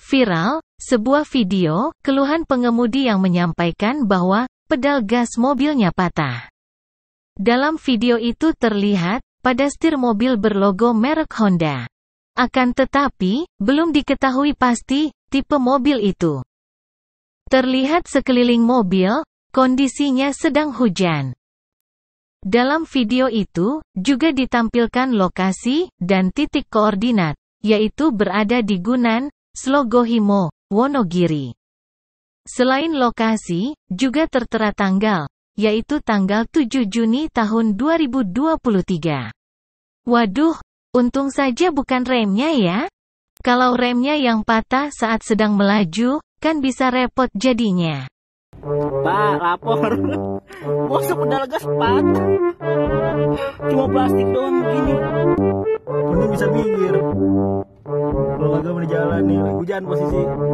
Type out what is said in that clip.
Viral, sebuah video, keluhan pengemudi yang menyampaikan bahwa pedal gas mobilnya patah. Dalam video itu terlihat, pada setir mobil berlogo merek Honda. Akan tetapi, belum diketahui pasti, tipe mobil itu. Terlihat sekeliling mobil, kondisinya sedang hujan. Dalam video itu, juga ditampilkan lokasi dan titik koordinat, yaitu berada di Gunan, Slogohimo, Wonogiri. Selain lokasi, juga tertera tanggal, yaitu tanggal 7 Juni tahun 2023. Waduh, untung saja bukan remnya ya. Kalau remnya yang patah saat sedang melaju, kan bisa repot jadinya. Pak, lapor. Masa pedal gas patah. Cuma plastik doang begini. Belum bisa pinggir. Iya. hujan posisi